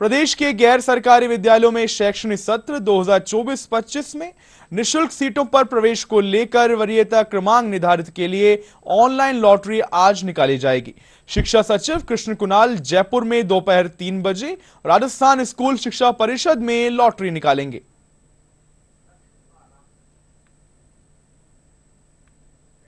प्रदेश के गैर सरकारी विद्यालयों में शैक्षणिक सत्र 2024-25 में निशुल्क सीटों पर प्रवेश को लेकर वरीयता क्रमांक निर्धारित के लिए ऑनलाइन लॉटरी आज निकाली जाएगी शिक्षा सचिव कृष्ण कुणाल जयपुर में दोपहर तीन बजे राजस्थान स्कूल शिक्षा परिषद में लॉटरी निकालेंगे